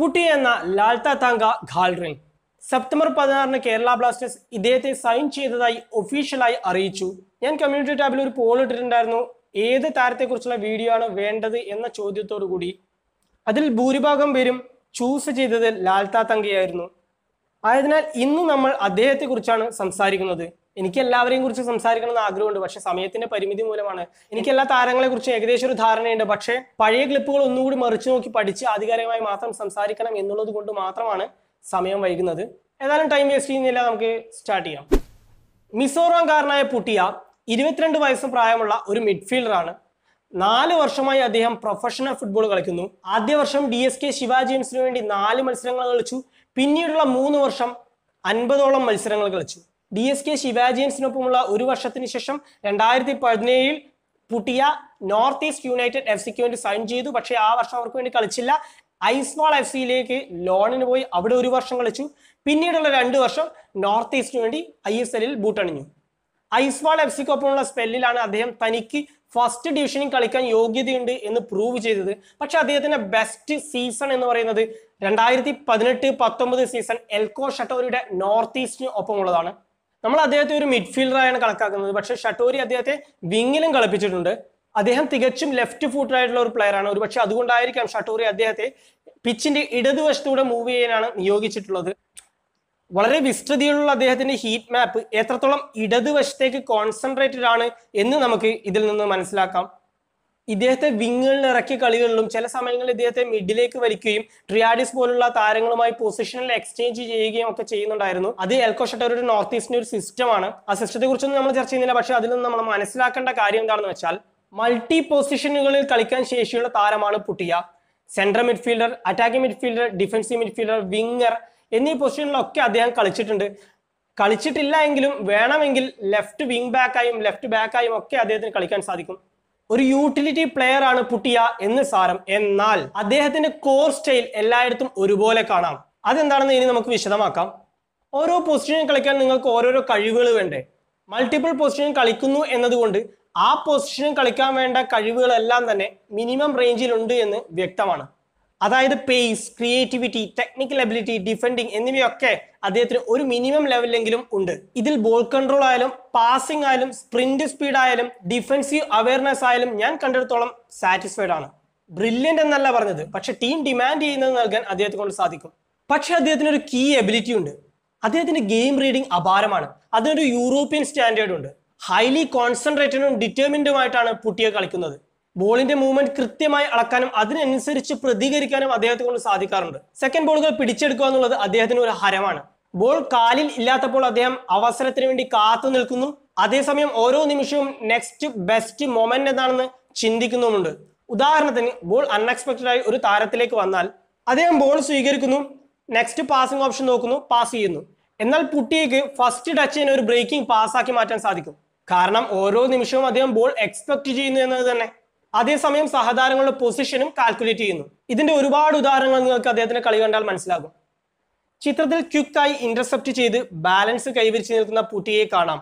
putty എന്ന ലാൽത്ത താങ്ക ഖാൽറിൻ September പതിനാറിന് Kerala Blasters ഇദ്ദേഹത്തെ സൈൻ ചെയ്തതായി ഒഫീഷ്യലായി അറിയിച്ചു ഞാൻ കമ്മ്യൂണിറ്റി ടാബിൽ ഒരു പോൾ ഇട്ടിട്ടുണ്ടായിരുന്നു ഏത് താരത്തെക്കുറിച്ചുള്ള വീഡിയോ ആണ് വേണ്ടത് എന്ന ചോദ്യത്തോടു കൂടി അതിൽ ഭൂരിഭാഗം പേരും ചൂസ് ചെയ്തത് ലാൽത്ത തങ്കയായിരുന്നു ആയതിനാൽ ഇന്ന് നമ്മൾ അദ്ദേഹത്തെക്കുറിച്ചാണ് സംസാരിക്കുന്നത് എനിക്ക് എല്ലാവരെയും കുറിച്ച് സംസാരിക്കണം എന്ന് ആഗ്രഹമുണ്ട് പക്ഷെ സമയത്തിന്റെ പരിമിതി മൂലമാണ് എനിക്ക് എല്ലാ താരങ്ങളെ കുറിച്ച് ഏകദേശം ഒരു ധാരണയുണ്ട് പക്ഷേ പഴയ ക്ലിപ്പുകൾ ഒന്നുകൂടി മറിച്ചു നോക്കി പഠിച്ച് ആധികാരികമായി മാത്രം സംസാരിക്കണം എന്നുള്ളത് കൊണ്ട് മാത്രമാണ് സമയം വൈകുന്നത് ഏതായാലും ടൈം വേസ്റ്റ് ചെയ്യുന്നില്ല നമുക്ക് സ്റ്റാർട്ട് ചെയ്യാം മിസോറാംകാരനായ പുട്ടിയ ഇരുപത്തിരണ്ട് വയസ്സ് പ്രായമുള്ള ഒരു മിഡ്ഫീൽഡറാണ് നാല് വർഷമായി അദ്ദേഹം പ്രൊഫഷണൽ ഫുട്ബോൾ കളിക്കുന്നു ആദ്യ വർഷം ഡി എസ് കെ ശിവാജെയിംസിന് വേണ്ടി നാല് മത്സരങ്ങൾ കളിച്ചു പിന്നീടുള്ള മൂന്ന് വർഷം അൻപതോളം മത്സരങ്ങൾ കളിച്ചു ഡി എസ് കെ ശിവാജിയൻസിനൊപ്പമുള്ള ഒരു വർഷത്തിന് ശേഷം രണ്ടായിരത്തി പതിനേഴിൽ Puitea North East United F സിക്ക് വേണ്ടി സൈൻ ചെയ്തു പക്ഷേ ആ വർഷം അവർക്ക് വേണ്ടി കളിച്ചില്ല ഐസ്വാൾ എഫ് സിയിലേക്ക് ലോണിന് പോയി അവിടെ ഒരു വർഷം കളിച്ചു പിന്നീടുള്ള രണ്ട് വർഷം നോർത്ത് ഈസ്റ്റിന് വേണ്ടി ഐ എസ് എല്ലിൽ ബൂട്ടണിഞ്ഞു ഐസ്വാൾ എഫ് സിക്കൊപ്പമുള്ള സ്പെല്ലിലാണ് അദ്ദേഹം തനിക്ക് ഫസ്റ്റ് ഡിവിഷനിൽ കളിക്കാൻ യോഗ്യതയുണ്ട് എന്ന് പ്രൂവ് ചെയ്തത് പക്ഷെ അദ്ദേഹത്തിന്റെ ബെസ്റ്റ് സീസൺ എന്ന് പറയുന്നത് രണ്ടായിരത്തി പതിനെട്ട് പത്തൊമ്പത് സീസൺ എൽക്കോ ഷട്ടോറിയുടെ നോർത്ത് ഈസ്റ്റിന് ഒപ്പമുള്ളതാണ് നമ്മൾ അദ്ദേഹത്തെ ഒരു മിഡ്ഫീൽഡറായാണ് കണക്കാക്കുന്നത് പക്ഷേ ഷട്ടോരി അദ്ദേഹത്തെ വിങ്ങിലും കളിപ്പിച്ചിട്ടുണ്ട് അദ്ദേഹം തികച്ചും ലെഫ്റ്റ് ഫൂട്ടർ ആയിട്ടുള്ള ഒരു പ്ലെയറാണ് ഒരുപക്ഷെ അതുകൊണ്ടായിരിക്കാം ഷട്ടോറി അദ്ദേഹത്തെ പിച്ചിന്റെ ഇടതുവശത്തൂടെ മൂവ് ചെയ്യാനാണ് നിയോഗിച്ചിട്ടുള്ളത് വളരെ വിസ്തൃതിയിലുള്ള അദ്ദേഹത്തിന്റെ ഹീറ്റ് മാപ്പ് എത്രത്തോളം ഇടതുവശത്തേക്ക് കോൺസെൻട്രേറ്റഡ് ആണ് എന്ന് നമുക്ക് ഇതിൽ നിന്ന് മനസ്സിലാക്കാം ഇദ്ദേഹത്തെ വിങ്ങുകളിൽ ഇറക്കിയ കളികളിലും ചില സമയങ്ങളിൽ ഇദ്ദേഹത്തെ മിഡിലേക്ക് വലിക്കുകയും ട്രിയാഡിസ് പോലുള്ള താരങ്ങളുമായി പൊസിഷനിൽ എക്സ്ചേഞ്ച് ചെയ്യുകയും ഒക്കെ ചെയ്യുന്നുണ്ടായിരുന്നു അത് എൽക്കോഷട്ടർ ഒരു നോർത്ത് ഈസ്റ്റിന്റെ ഒരു സിസ്റ്റമാണ് ആ സിസ്റ്റത്തെ കുറിച്ചൊന്നും നമ്മൾ ചർച്ച ചെയ്യുന്നില്ല പക്ഷെ അതിൽ നിന്ന് നമ്മൾ മനസ്സിലാക്കേണ്ട കാര്യം എന്താണെന്ന് വെച്ചാൽ മൾട്ടി പൊസിഷനുകളിൽ കളിക്കാൻ ശേഷിയുള്ള താരമാണ് Puitea central midfielder attacking midfielder defensive midfielder winger എന്നീ പൊസിഷനിലൊക്കെ അദ്ദേഹം കളിച്ചിട്ടുണ്ട് കളിച്ചിട്ടില്ല എങ്കിലും വേണമെങ്കിൽ ലെഫ്റ്റ് വിങ് ബാക്കായും ലെഫ്റ്റ് ബാക്കായും ഒക്കെ അദ്ദേഹത്തിന് കളിക്കാൻ സാധിക്കും ഒരു യൂട്ടിലിറ്റി പ്ലെയർ ആണ് പുട്ടിയ എന്ന് സാരം എന്നാൽ അദ്ദേഹത്തിന്റെ കോർ സ്റ്റൈൽ എല്ലായിടത്തും ഒരുപോലെ കാണാം അതെന്താണെന്ന് ഇനി നമുക്ക് വിശദമാക്കാം ഓരോ പൊസിഷനും കളിക്കാൻ നിങ്ങൾക്ക് ഓരോരോ കഴിവുകൾ വേണ്ടേ മൾട്ടിപ്പിൾ പൊസിഷൻ കളിക്കുന്നു എന്നതുകൊണ്ട് ആ പൊസിഷനും കളിക്കാൻ വേണ്ട കഴിവുകളെല്ലാം തന്നെ മിനിമം റേഞ്ചിലുണ്ട് എന്ന് വ്യക്തമാണ് അതായത് pace creativity technical ability defending എന്നിവയൊക്കെ അദ്ദേഹത്തിന് ഒരു മിനിമം ലെവലിലെങ്കിലും ഉണ്ട് ഇതിൽ ബോൾ കൺട്രോൾ ആയാലും പാസിംഗ് ആയാലും സ്പ്രിന്റ് സ്പീഡ് ആയാലും ഡിഫൻസീവ് അവയർനെസ് ആയാലും ഞാൻ കണ്ടെടുത്തോളം സാറ്റിസ്ഫൈഡ് ആണ് ബ്രില്യൻ്റ് എന്നല്ല പറഞ്ഞത് പക്ഷെ ടീം ഡിമാൻഡ് ചെയ്യുന്നത് നൽകാൻ അദ്ദേഹത്തെ കൊണ്ട് സാധിക്കും പക്ഷെ അദ്ദേഹത്തിന് ഒരു കീ എബിലിറ്റി ഉണ്ട് അദ്ദേഹത്തിന്റെ ഗെയിം റീഡിംഗ് അപാരമാണ് അതിനൊരു യൂറോപ്യൻ സ്റ്റാൻഡേർഡ് ഉണ്ട് ഹൈലി കോൺസെൻട്രേറ്റഡും ഡിറ്റർമിൻഡുമായിട്ടാണ് പുട്ടിയെ കളിക്കുന്നത് ബോളിന്റെ മൂവ്മെന്റ് കൃത്യമായി അളക്കാനും അതിനനുസരിച്ച് പ്രതികരിക്കാനും അദ്ദേഹത്തെ കൊണ്ട് സാധിക്കാറുണ്ട് സെക്കൻഡ് ബോളുകൾ പിടിച്ചെടുക്കുക എന്നുള്ളത് അദ്ദേഹത്തിന് ഒരു ഹരമാണ് ബോൾ കാലിൽ ഇല്ലാത്തപ്പോൾ അദ്ദേഹം അവസരത്തിന് വേണ്ടി കാത്തു നിൽക്കുന്നു അതേസമയം ഓരോ നിമിഷവും നെക്സ്റ്റ് ബെസ്റ്റ് മൊമെന്റ് എന്താണെന്ന് ചിന്തിക്കുന്നുമുണ്ട് ഉദാഹരണത്തിന് ബോൾ അൺഎക്സ്പെക്റ്റഡ് ആയി ഒരു താരത്തിലേക്ക് വന്നാൽ അദ്ദേഹം ബോൾ സ്വീകരിക്കുന്നു നെക്സ്റ്റ് പാസിംഗ് ഓപ്ഷൻ നോക്കുന്നു പാസ് ചെയ്യുന്നു എന്നാൽ പുട്ടിയേക്ക് ഫസ്റ്റ് ടച്ച് ചെയ്യുന്ന ഒരു ബ്രേക്കിംഗ് പാസ്സാക്കി മാറ്റാൻ സാധിക്കും കാരണം ഓരോ നിമിഷവും അദ്ദേഹം ബോൾ എക്സ്പെക്ട് ചെയ്യുന്നു എന്നത് തന്നെ അതേസമയം സഹതാരങ്ങളുടെ പൊസിഷനും കാൽക്കുലേറ്റ് ചെയ്യുന്നു ഇതിന്റെ ഒരുപാട് ഉദാഹരണങ്ങൾ നിങ്ങൾക്ക് അദ്ദേഹത്തിന്റെ കളി കണ്ടാൽ മനസ്സിലാകും ചിത്രത്തിൽ ക്യുക്കായി ഇന്റർസെപ്റ്റ് ചെയ്ത് ബാലൻസ് കൈവരിച്ച് നിൽക്കുന്ന പുട്ടിയെ കാണാം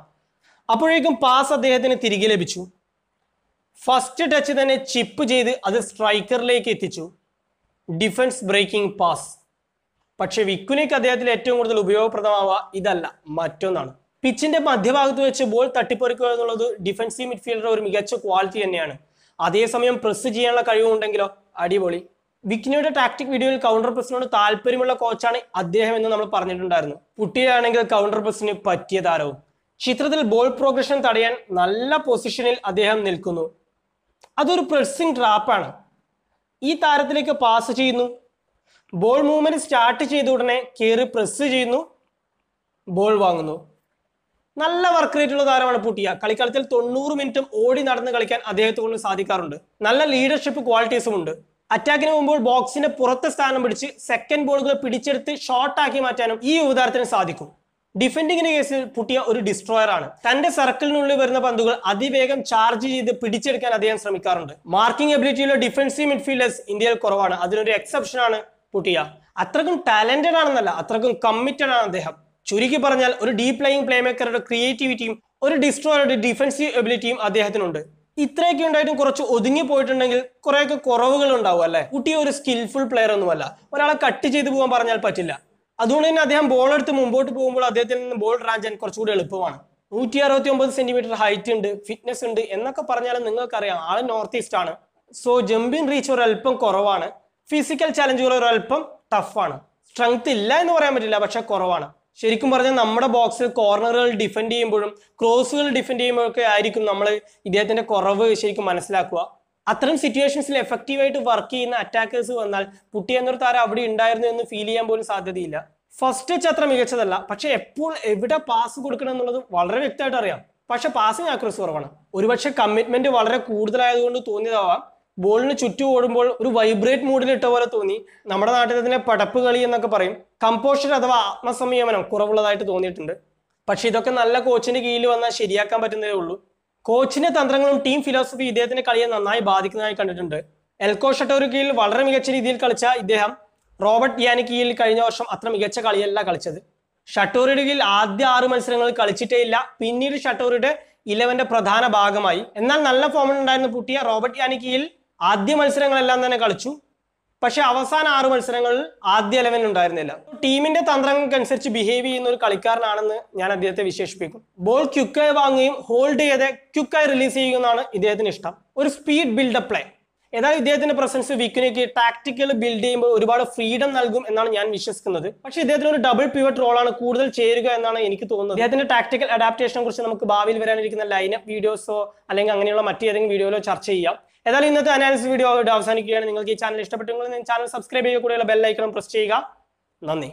അപ്പോഴേക്കും പാസ് അദ്ദേഹത്തിന് തിരികെ ലഭിച്ചു ഫസ്റ്റ് ടച്ച് തന്നെ ചിപ്പ് ചെയ്ത് അത് സ്ട്രൈക്കറിലേക്ക് എത്തിച്ചു ഡിഫൻസ് ബ്രേക്കിംഗ് പാസ് പക്ഷേ വിക്കുനിക്ക് അദ്ദേഹത്തിൽ ഏറ്റവും കൂടുതൽ ഉപയോഗപ്രദമാവുക ഇതല്ല മറ്റൊന്നാണ് പിച്ചിന്റെ മധ്യഭാഗത്ത് വെച്ച് ബോൾ തട്ടിപ്പൊറിക്കുക എന്നുള്ളത് ഡിഫൻസീവ് മിഡ്ഫീൽഡർ ഒരു മികച്ച ക്വാളിറ്റി തന്നെയാണ് അതേസമയം പ്രസ് ചെയ്യാനുള്ള കഴിവുണ്ടെങ്കിലോ അടിപൊളി വിക്നിയുടെ ടാക്ടിക് വീഡിയോയിൽ കൗണ്ടർ പ്രസിനോട് താല്പര്യമുള്ള കോച്ചാണ് അദ്ദേഹം എന്ന് നമ്മൾ പറഞ്ഞിട്ടുണ്ടായിരുന്നു പുട്ടിയാണെങ്കിൽ കൗണ്ടർ പ്രസിന് പറ്റിയ താരവും ചിത്രത്തിൽ ബോൾ പ്രോഗ്രഷൻ തടയാൻ നല്ല പൊസിഷനിൽ അദ്ദേഹം നിൽക്കുന്നു അതൊരു പ്രസിംഗ് ട്രാപ്പാണ് ഈ താരത്തിലേക്ക് പാസ് ചെയ്യുന്നു ബോൾ മൂവ്മെന്റ് സ്റ്റാർട്ട് ചെയ്ത ഉടനെ കയറി പ്രസ് ചെയ്യുന്നു ബോൾ വാങ്ങുന്നു നല്ല വർക്ക് റേറ്റുള്ള താരമാണ് പൂട്ടിയ കളിക്കളത്തിൽ തൊണ്ണൂറ് മിനിറ്റും ഓടി നടന്ന് കളിക്കാൻ അദ്ദേഹത്തെ കൊണ്ട് സാധിക്കാറുണ്ട് നല്ല ലീഡർഷിപ്പ് ക്വാളിറ്റീസും ഉണ്ട് അറ്റാക്കിന് മുമ്പോൾ ബോക്സിന്റെ പുറത്തെ സ്ഥാനം പിടിച്ച് സെക്കൻഡ് ബോളുകൾ പിടിച്ചെടുത്ത് ആക്കി മാറ്റാനും ഈ യുവതാരത്തിന് സാധിക്കും ഡിഫെൻഡിങ്ങിന്റെ കേസിൽ പുട്ടിയ ഒരു ഡിസ്ട്രോയർ ആണ് തന്റെ സർക്കിളിനുള്ളിൽ വരുന്ന പന്തുകൾ അതിവേഗം ചാർജ് ചെയ്ത് പിടിച്ചെടുക്കാൻ അദ്ദേഹം ശ്രമിക്കാറുണ്ട് മാർക്കിംഗ് എബിലിറ്റിയുള്ള ഡിഫൻസീവ് മിഡ്ഫീൽഡേഴ്സ് ഇന്ത്യയിൽ കുറവാണ് അതിനൊരു എക്സെപ്ഷൻ ആണ് പുട്ടിയ അത്രക്കും ടാലന്റഡ് ആണെന്നല്ല അത്രക്കും കമ്മിറ്റഡ് ആണ് അദ്ദേഹം ചുരുക്കി പറഞ്ഞാൽ ഒരു ഡീപ് പ്ലേയിങ് പ്ലേമേക്കറുടെ ക്രിയേറ്റിവിറ്റിയും ഒരു ഡിസ്ട്രോയറുടെ ഡിഫൻസീവ് എബിലിറ്റിയും അദ്ദേഹത്തിനുണ്ട് ഇത്രയൊക്കെ ഉണ്ടായിട്ടും കുറച്ച് ഒതുങ്ങി പോയിട്ടുണ്ടെങ്കിൽ കുറേയൊക്കെ കുറവുകൾ ഉണ്ടാവും അല്ലേ കുട്ടി ഒരു സ്കിൽഫുൾ പ്ലെയർ ഒന്നുമല്ല ഒരാളെ കട്ട് ചെയ്തു പോകാൻ പറഞ്ഞാൽ പറ്റില്ല അതുകൊണ്ട് തന്നെ അദ്ദേഹം ബോൾ എടുത്ത് മുമ്പോട്ട് പോകുമ്പോൾ അദ്ദേഹത്തിൽ നിന്ന് ബോൾ റാഞ്ചാൻ കുറച്ചുകൂടി എളുപ്പമാണ് നൂറ്റി അറുപത്തി ഒമ്പത് സെന്റിമീറ്റർ ഹൈറ്റ് ഉണ്ട് ഫിറ്റ്നസ് ഉണ്ട് എന്നൊക്കെ പറഞ്ഞാൽ നിങ്ങൾക്കറിയാം ആള് നോർത്ത് ഈസ്റ്റ് ആണ് സോ ജമ്പിങ് റീച്ച് അല്പം കുറവാണ് ഫിസിക്കൽ ചലഞ്ചുകൾ ഒരല്പം ടഫാണ് സ്ട്രെങ്ത് ഇല്ല എന്ന് പറയാൻ പറ്റില്ല പക്ഷെ കുറവാണ് ശരിക്കും പറഞ്ഞാൽ നമ്മുടെ ബോക്സിൽ കോർണറുകൾ ഡിഫെൻഡ് ചെയ്യുമ്പോഴും ക്രോസുകൾ ഡിഫെൻഡ് ചെയ്യുമ്പോഴൊക്കെ ആയിരിക്കും നമ്മൾ ഇദ്ദേഹത്തിന്റെ കുറവ് ശരിക്കും മനസ്സിലാക്കുക അത്തരം സിറ്റുവേഷൻസിൽ എഫക്റ്റീവായിട്ട് വർക്ക് ചെയ്യുന്ന അറ്റാക്കേഴ്സ് വന്നാൽ പുട്ടി എന്നൊരു താരം അവിടെ ഉണ്ടായിരുന്നു എന്ന് ഫീൽ ചെയ്യാൻ പോലും സാധ്യതയില്ല ഫസ്റ്റ് ടച്ച് അത്ര മികച്ചതല്ല പക്ഷെ എപ്പോൾ എവിടെ പാസ് കൊടുക്കണം എന്നുള്ളത് വളരെ വ്യക്തമായിട്ട് അറിയാം പക്ഷെ പാസിംഗ് ആക്രസ് കുറവാണ് ഒരുപക്ഷെ കമ്മിറ്റ്മെന്റ് വളരെ കൂടുതലായതുകൊണ്ട് തോന്നിയതാവാം ബോളിന് ചുറ്റും ഓടുമ്പോൾ ഒരു വൈബ്രേറ്റ് മൂഡിലിട്ട പോലെ തോന്നി നമ്മുടെ നാട്ടിൽ അതിനെ പടപ്പ് കളി എന്നൊക്കെ പറയും കമ്പോഷൻ അഥവാ ആത്മസംയമനം കുറവുള്ളതായിട്ട് തോന്നിയിട്ടുണ്ട് പക്ഷെ ഇതൊക്കെ നല്ല കോച്ചിന്റെ കീഴിൽ വന്നാൽ ശരിയാക്കാൻ പറ്റുന്നതേ ഉള്ളൂ കോച്ചിന്റെ തന്ത്രങ്ങളും ടീം ഫിലോസഫി ഇദ്ദേഹത്തിന്റെ കളിയെ നന്നായി ബാധിക്കുന്നതായി കണ്ടിട്ടുണ്ട് എൽകോ ഷട്ടോരു കീഴിൽ വളരെ മികച്ച രീതിയിൽ കളിച്ച ഇദ്ദേഹം റോബർട്ട് യാനി കീഴിൽ കഴിഞ്ഞ വർഷം അത്ര മികച്ച കളിയല്ല കളിച്ചത് ഷട്ടോറിയുടെ കീഴിൽ ആദ്യ ആറ് മത്സരങ്ങൾ കളിച്ചിട്ടേ ഇല്ല പിന്നീട് ഷട്ടോറിയുടെ ഇലവന്റെ പ്രധാന ഭാഗമായി എന്നാൽ നല്ല ഫോമിൽ ഉണ്ടായിരുന്ന പുട്ടിയ റോബർട്ട് യാനി കീഴിൽ ആദ്യ മത്സരങ്ങളെല്ലാം തന്നെ കളിച്ചു പക്ഷെ അവസാന ആറ് മത്സരങ്ങളിൽ ആദ്യ ഇലവൻ ഉണ്ടായിരുന്നില്ല ടീമിന്റെ തന്ത്രങ്ങൾക്കനുസരിച്ച് ബിഹേവ് ചെയ്യുന്ന ഒരു കളിക്കാരനാണെന്ന് ഞാൻ അദ്ദേഹത്തെ വിശേഷിപ്പിക്കും ബോൾ ക്യുക്കായി വാങ്ങുകയും ഹോൾഡ് ചെയ്ത് ക്യുക്കായി റിലീസ് ചെയ്യുന്നതാണ് ഇദ്ദേഹത്തിന് ഇഷ്ടം ഒരു സ്പീഡ് ബിൽഡപ്പ് പ്ലേ ഏതായാലും ഇദ്ദേഹത്തിന്റെ പ്രസൻസ് വിക്കിനേക്ക് ടാക്ടിക്കൽ ബിൽഡ് ചെയ്യുമ്പോൾ ഒരുപാട് ഫ്രീഡം നൽകും എന്നാണ് ഞാൻ വിശ്വസിക്കുന്നത് പക്ഷേ ഇദ്ദേഹത്തിന് ഒരു ഡബിൾ പിവറ്റ് റോളാണ് കൂടുതൽ ചേരുക എന്നാണ് എനിക്ക് തോന്നുന്നത് ഇദ്ദേഹത്തിന്റെ ടാക്ടിക്കൽ അഡാപ്റ്റേഷനെ കുറിച്ച് നമുക്ക് ഭാവിയിൽ വരാനിരിക്കുന്ന ലൈനപ്പ് വീഡിയോസോ അല്ലെങ്കിൽ അങ്ങനെയുള്ള മറ്റേതെങ്കിലും വീഡിയോയിലോ ചർച്ച ചെയ്യാം ഏതായാലും ഇന്നത്തെ അനാലിസിസ് വീഡിയോ അവസാനിക്കുകയാണ് നിങ്ങൾക്ക് ഈ ചാനൽ ഇഷ്ടപ്പെട്ടെങ്കിൽ ചാനൽ സബ്സ്ക്രൈബ് ചെയ്യുക കൂടെയുള്ള ബെല്ലൈക്കണം പ്രസ് ചെയ്യുക നന്ദി